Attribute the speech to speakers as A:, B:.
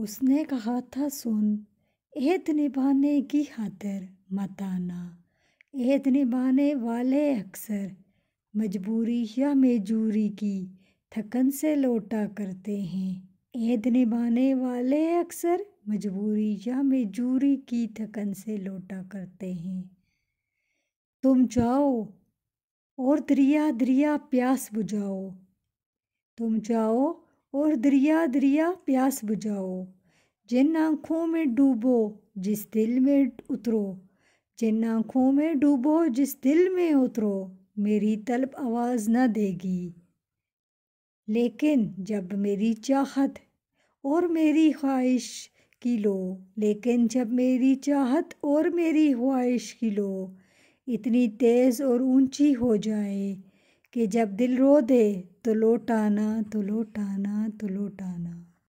A: उसने कहा था सुन ऐद निभाने की खातिर मताना ऐत निभाने वाले अक्सर मजबूरी या मेजूरी की थकन से लौटा करते हैं ऐत निभाने वाले अक्सर मजबूरी या मेजूरी की थकन से लौटा करते हैं तुम जाओ और दरिया दरिया प्यास बुझाओ तुम जाओ और दरिया दरिया प्यास बुझाओ जिन आँखों में डूबो जिस दिल में उतरो जिन आँखों में डूबो जिस दिल में उतरो मेरी तलब आवाज़ न देगी लेकिन जब मेरी चाहत और मेरी ख्वाहिश की लो लेकिन जब मेरी चाहत और मेरी ख्वाहिश की लो इतनी तेज़ और ऊंची हो जाए कि जब दिल रो दे तो लौट आना तो लौट आना तो लौट आना